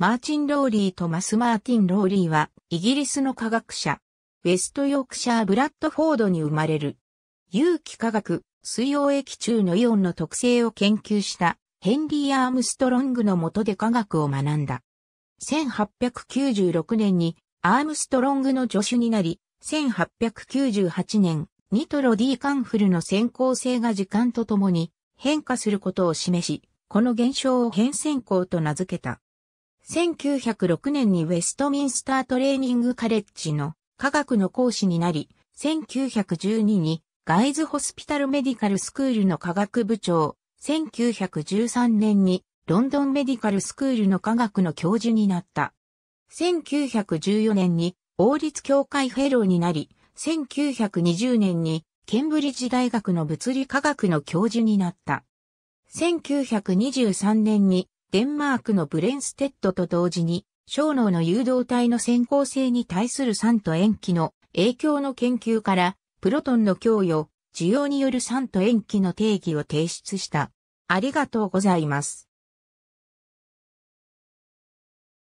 マーチン・ローリーとマス・マーティン・ローリーは、イギリスの科学者、ウェストヨークシャー・ブラッドフォードに生まれる。有機化学、水溶液中のイオンの特性を研究したヘンリー・アームストロングの下で科学を学んだ。1896年にアームストロングの助手になり、1898年、ニトロディ・カンフルの先行性が時間とともに変化することを示し、この現象を変遷行と名付けた。1906年にウェストミンスタートレーニングカレッジの科学の講師になり、1912にガイズホスピタルメディカルスクールの科学部長、1913年にロンドンメディカルスクールの科学の教授になった。1914年に王立協会フェローになり、1920年にケンブリッジ大学の物理科学の教授になった。1923年にデンマークのブレンステッドと同時に、小脳の誘導体の先行性に対する酸と塩基の影響の研究から、プロトンの供与、需要による酸と塩基の定義を提出した。ありがとうございます。